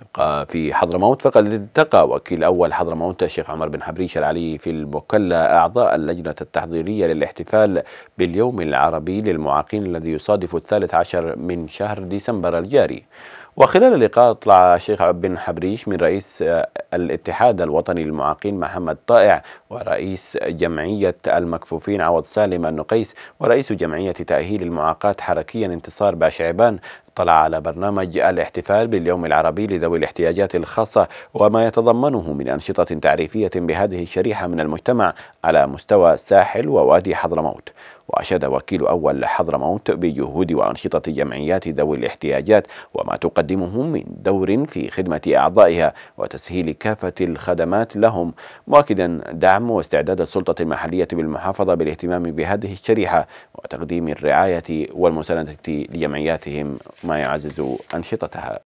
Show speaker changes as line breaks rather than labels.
نبقى في حضرموت فقد التقى وكيل أول حضرموت الشيخ عمر بن حبريش العلي في المكلا أعضاء اللجنة التحضيرية للاحتفال باليوم العربي للمعاقين الذي يصادف الثالث عشر من شهر ديسمبر الجاري وخلال اللقاء اطلع الشيخ بن حبريش من رئيس الاتحاد الوطني للمعاقين محمد طائع ورئيس جمعية المكفوفين عوض سالم النقيس ورئيس جمعية تأهيل المعاقات حركيا انتصار باشعبان اطلع على برنامج الاحتفال باليوم العربي لذوي الاحتياجات الخاصة وما يتضمنه من أنشطة تعريفية بهذه الشريحة من المجتمع على مستوى ساحل ووادي حضرموت وأشاد وكيل أول حضرموت بجهود وأنشطة جمعيات ذوي الاحتياجات وما تقدمه من دور في خدمة أعضائها وتسهيل كافة الخدمات لهم مؤكدا دعم واستعداد السلطة المحلية بالمحافظة بالاهتمام بهذه الشريحة وتقديم الرعاية والمساندة لجمعياتهم ما يعزز أنشطتها